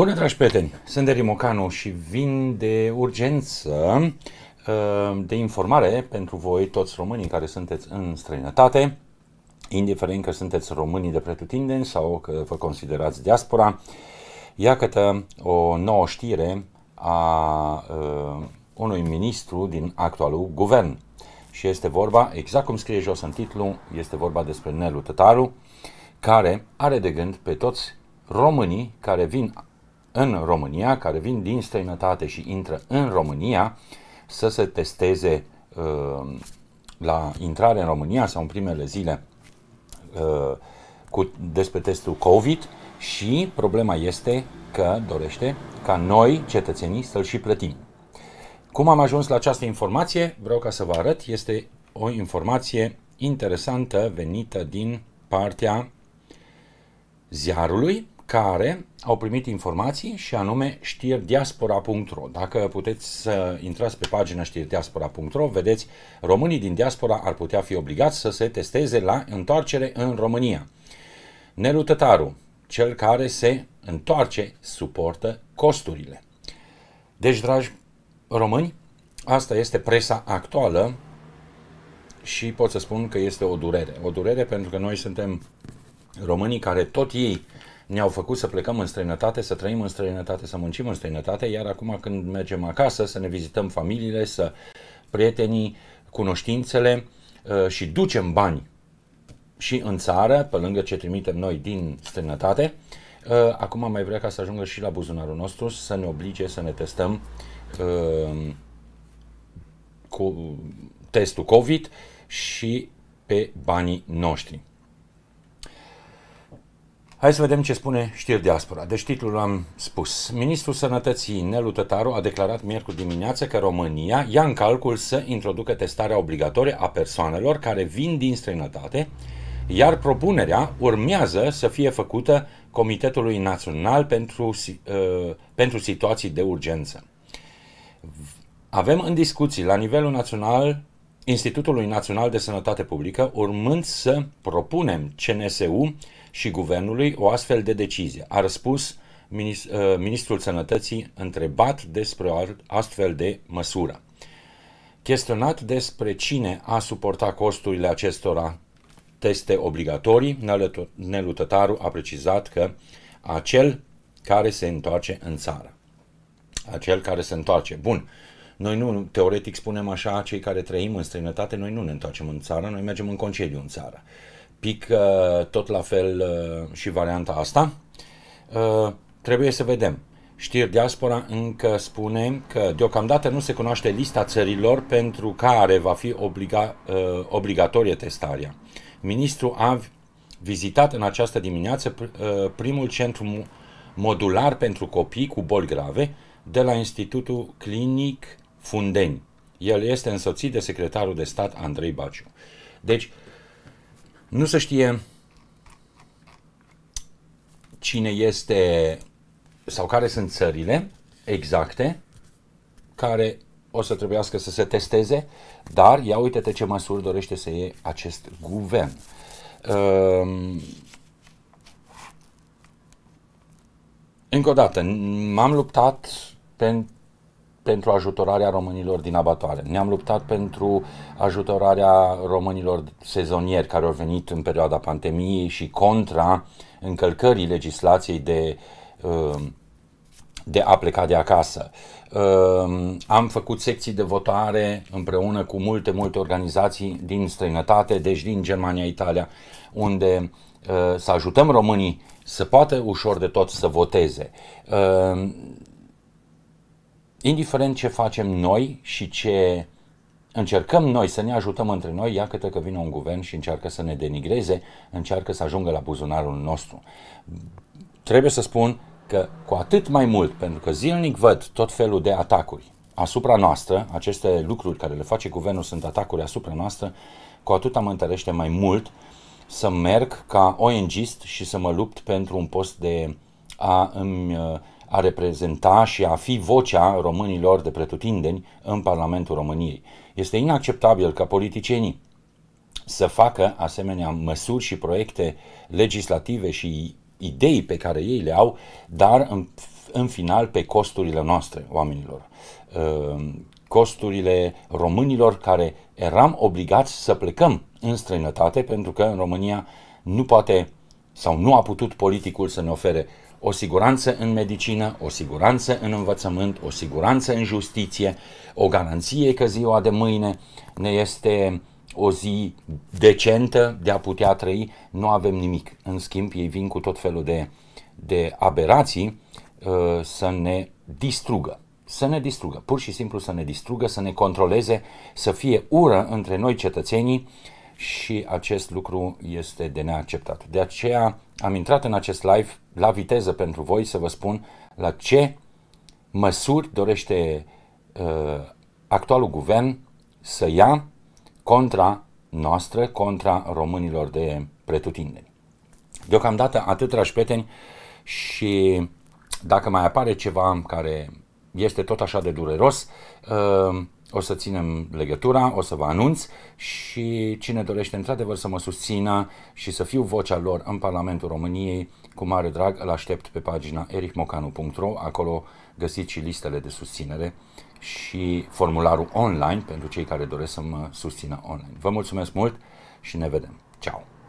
Bună, dragi prieteni! Sunt Deri Mocanu și vin de urgență ă, de informare pentru voi toți românii care sunteți în străinătate, indiferent că sunteți românii de pretutindeni sau că vă considerați diaspora. Iată o nouă știre a ă, unui ministru din actualul guvern. Și este vorba, exact cum scrie jos în titlu, este vorba despre Nelu Tătaru, care are de gând pe toți românii care vin în România, care vin din străinătate și intră în România, să se testeze uh, la intrare în România sau în primele zile uh, cu, despre testul COVID și problema este că dorește ca noi, cetățenii, să-l și plătim. Cum am ajuns la această informație? Vreau ca să vă arăt. Este o informație interesantă venită din partea ziarului care au primit informații și anume știrdiaspora.ro. Dacă puteți să intrați pe pagina știrdiaspora.ro, vedeți românii din diaspora ar putea fi obligați să se testeze la întoarcere în România. Nelu Tătaru, cel care se întoarce, suportă costurile. Deci, dragi români, asta este presa actuală și pot să spun că este o durere. O durere pentru că noi suntem românii care tot ei uh, ne-au făcut să plecăm în străinătate, să trăim în străinătate, să muncim în străinătate, iar acum când mergem acasă, să ne vizităm familiile, să prietenii, cunoștințele uh, și ducem bani și în țară, pe lângă ce trimitem noi din străinătate, uh, acum mai vrea ca să ajungă și la buzunarul nostru să ne oblige să ne testăm uh, cu testul COVID și pe banii noștri. Hai să vedem ce spune știri diaspora. Deci titlul am spus. Ministrul Sănătății Nelu Tătaru a declarat miercuri dimineață că România ia în calcul să introducă testarea obligatorie a persoanelor care vin din străinătate, iar propunerea urmează să fie făcută Comitetului Național pentru, uh, pentru Situații de Urgență. Avem în discuții la nivelul național Institutului Național de Sănătate Publică, urmând să propunem CNSU și guvernului o astfel de decizie, a răspuns uh, ministrul sănătății întrebat despre o astfel de măsură. Chestionat despre cine a suportat costurile acestora teste obligatorii, Tătaru a precizat că acel care se întoarce în țară. Acel care se întoarce. Bun, noi nu, teoretic spunem așa, cei care trăim în străinătate, noi nu ne întoarcem în țară, noi mergem în concediu în țară. Uh, pic uh, tot la fel uh, și varianta asta. Uh, trebuie să vedem. Știri Diaspora încă spune că deocamdată nu se cunoaște lista țărilor pentru care va fi obliga, obligatorie testarea. Ministrul a vizitat în această dimineață primul centru modular pentru copii cu boli grave de la Institutul Clinic Fundeni. El este însoțit de secretarul de stat Andrei Baciu. Deci, uh, nu se știe cine este sau care sunt țările exacte care o să trebuiască să se testeze, dar ia uite-te ce măsuri dorește să iei acest guvern. Um, încă o dată, m-am luptat pentru pentru ajutorarea românilor din abatoare. Ne-am luptat pentru ajutorarea românilor sezonieri care au venit în perioada pandemiei și contra încălcării legislației de, um, de a pleca de acasă. Um, am făcut secții de votare împreună cu multe, multe organizații din străinătate, deci din Germania, Italia, unde uh, să ajutăm românii să poată ușor de tot să voteze. Um, indiferent ce facem noi și ce încercăm noi să ne ajutăm între noi, ia câte că vine un guvern și încearcă să ne denigreze, încearcă să ajungă la buzunarul nostru. Trebuie să spun că cu atât mai mult, pentru că zilnic văd tot felul de atacuri asupra noastră, aceste lucruri care le face guvernul sunt atacuri asupra noastră, cu atât mă întărește mai mult să merg ca ONGist și să mă lupt pentru un post de a îmi uh, a reprezenta și a fi vocea românilor de pretutindeni în Parlamentul României. Este inacceptabil ca politicienii să facă asemenea măsuri și proiecte legislative și idei pe care ei le au, dar în, în final pe costurile noastre, oamenilor. Ehm, costurile românilor care eram obligați să plecăm în străinătate pentru că în România nu poate sau nu a putut politicul să ne ofere o siguranță în medicină, o siguranță în învățământ, o siguranță în justiție, o garanție că ziua de mâine ne este o zi decentă de a putea trăi, nu avem nimic. În schimb, ei vin cu tot felul de, de aberații uh, să ne distrugă. Să ne distrugă, pur și simplu să ne distrugă, să ne controleze, să fie ură între noi cetățenii, și acest lucru este de neacceptat. De aceea am intrat în acest live la viteză pentru voi să vă spun la ce măsuri dorește uh, actualul guvern să ia contra noastră, contra românilor de pretutindeni. Deocamdată atât, dragi prieteni, și dacă mai apare ceva care este tot așa de dureros, uh, o să ținem legătura, o să vă anunț și cine dorește într-adevăr să mă susțină și să fiu vocea lor în Parlamentul României, cu mare drag îl aștept pe pagina ericmocanu.ro, acolo găsiți și listele de susținere și formularul online pentru cei care doresc să mă susțină online. Vă mulțumesc mult și ne vedem! Ciao!